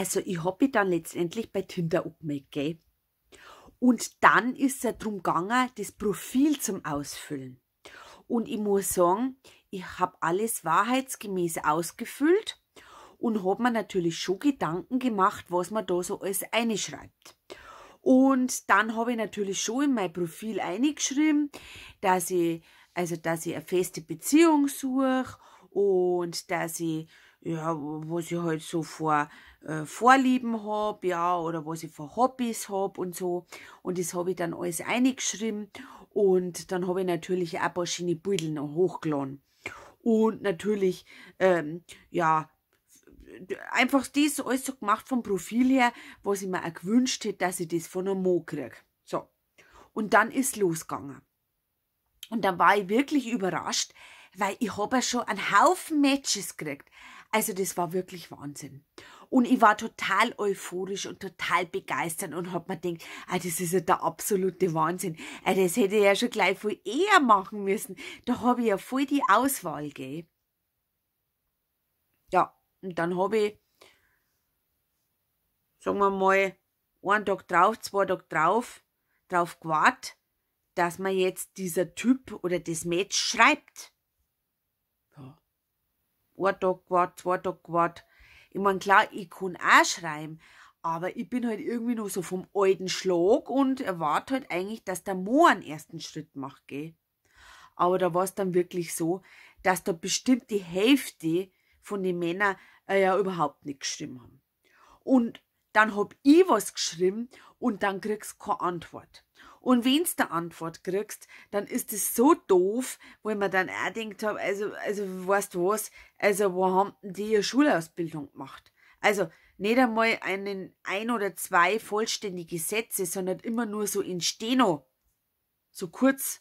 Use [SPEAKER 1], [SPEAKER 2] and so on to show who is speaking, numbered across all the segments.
[SPEAKER 1] Also ich habe dann letztendlich bei Tinder angemeldet, Und dann ist es darum gegangen, das Profil zum Ausfüllen. Und ich muss sagen, ich habe alles wahrheitsgemäß ausgefüllt und habe mir natürlich schon Gedanken gemacht, was man da so alles einschreibt. Und dann habe ich natürlich schon in mein Profil eingeschrieben, dass ich also dass ich eine feste Beziehung suche und dass ich, ja, wo sie halt so vor äh, Vorlieben habe, ja, oder was ich für Hobbys habe und so. Und das habe ich dann alles eingeschrieben und dann habe ich natürlich auch ein paar schöne Beutel noch hochgeladen. Und natürlich, ähm, ja, einfach das alles so gemacht vom Profil her, was ich mir auch gewünscht hätte, dass ich das von einem Mo kriege. So. Und dann ist losgegangen. Und dann war ich wirklich überrascht, weil ich habe ja schon einen Haufen Matches gekriegt. Also das war wirklich Wahnsinn. Und ich war total euphorisch und total begeistert und hab mir gedacht, ah, das ist ja der absolute Wahnsinn. Ah, das hätte ich ja schon gleich viel eher machen müssen. Da habe ich ja voll die Auswahl, gell? Ja, und dann habe ich, sagen wir mal, einen Tag drauf, zwei Tage drauf, drauf gewartet, dass mir jetzt dieser Typ oder das Match schreibt ein Tag gewartet, zwei Tage gewartet. Ich meine, klar, ich kann auch schreiben, aber ich bin halt irgendwie nur so vom alten Schlag und erwarte halt eigentlich, dass der Mo einen ersten Schritt macht, gell? Aber da war es dann wirklich so, dass da bestimmt die Hälfte von den Männern äh, ja überhaupt nicht geschrieben haben. Und dann hab ich was geschrieben und dann kriegst du keine Antwort. Und wenns da Antwort kriegst, dann ist es so doof, wo ich mir dann auch denkt habe, also, also weißt du was, also wo haben die eine Schulausbildung gemacht? Also nicht einmal einen ein oder zwei vollständige Sätze, sondern immer nur so in Steno. So kurz.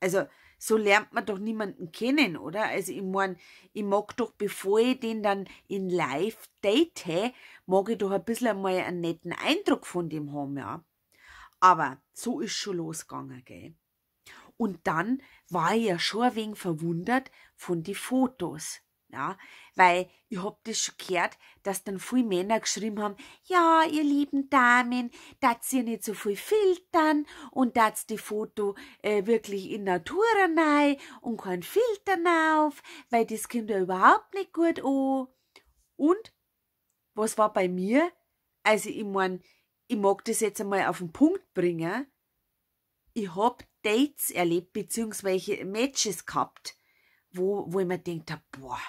[SPEAKER 1] Also so lernt man doch niemanden kennen, oder? Also ich mein, ich mag doch, bevor ich den dann in live date, mag ich doch ein bisschen einmal einen netten Eindruck von dem haben, ja. Aber so ist schon losgegangen, gell? Und dann war ich ja schon ein wenig verwundert von den Fotos. Ja, weil ich hab das schon gehört, dass dann viele Männer geschrieben haben, ja, ihr lieben Damen, dass ihr nicht so viel filtern und dass die Foto äh, wirklich in Natur rein und kein Filter auf, weil das kommt ja überhaupt nicht gut an. Und was war bei mir? Also ich meine, ich mag das jetzt einmal auf den Punkt bringen. Ich habe Dates erlebt, beziehungsweise Matches gehabt, wo, wo ich mir gedacht habe, boah,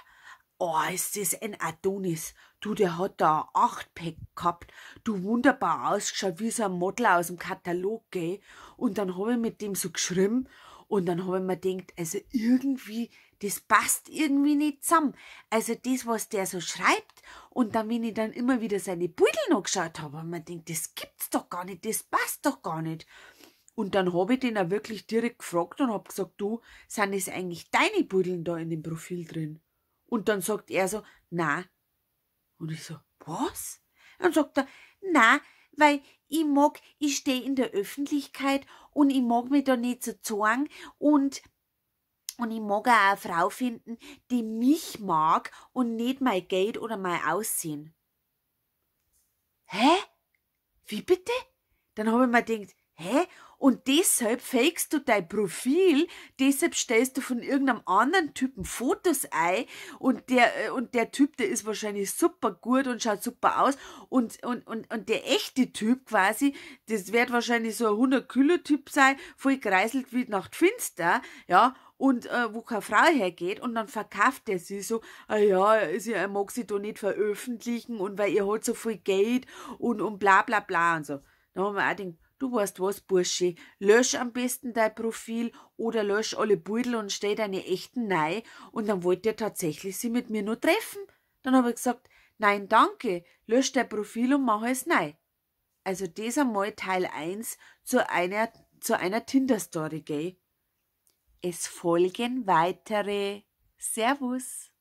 [SPEAKER 1] oh, ist das ein Adonis. Du, der hat da ein Achtpack gehabt. Du, wunderbar ausgeschaut, wie so ein Model aus dem Katalog, gell. Und dann habe ich mit dem so geschrieben und dann habe ich mir gedacht, also irgendwie, das passt irgendwie nicht zusammen. Also das, was der so schreibt, und dann, wenn ich dann immer wieder seine Beutel noch geschaut habe, habe ich mir gedacht, das gibt's doch gar nicht, das passt doch gar nicht. Und dann habe ich den auch wirklich direkt gefragt und habe gesagt, du, sind es eigentlich deine Budeln da in dem Profil drin? Und dann sagt er so, na. Und ich so, was? Und dann sagt er, na, weil ich mag, ich stehe in der Öffentlichkeit und ich mag mich da nicht so zorn und und ich mag auch eine Frau finden, die mich mag und nicht mein Geld oder mein Aussehen. Hä? Wie bitte? Dann habe ich mir gedacht, hä? Und deshalb fakest du dein Profil, deshalb stellst du von irgendeinem anderen Typen Fotos ein und der, äh, und der Typ, der ist wahrscheinlich super gut und schaut super aus und, und, und, und der echte Typ quasi, das wird wahrscheinlich so ein 100 Kilo Typ sein, voll kreiselt wie Nacht finster, ja, und äh, wo keine Frau hergeht und dann verkauft er sie so, ah ja, sie mag sie doch nicht veröffentlichen und weil ihr halt so viel Geld und, und bla bla bla und so. Da haben wir auch gedacht, Du weißt was, Bursche, lösch am besten dein Profil oder lösch alle Beutel und stell deine echten nein und dann wollt ihr tatsächlich sie mit mir nur treffen. Dann habe ich gesagt, nein, danke, lösch dein Profil und mach es nein. Also das einmal Teil 1 zu einer, zu einer Tinder-Story, gell? Es folgen weitere. Servus!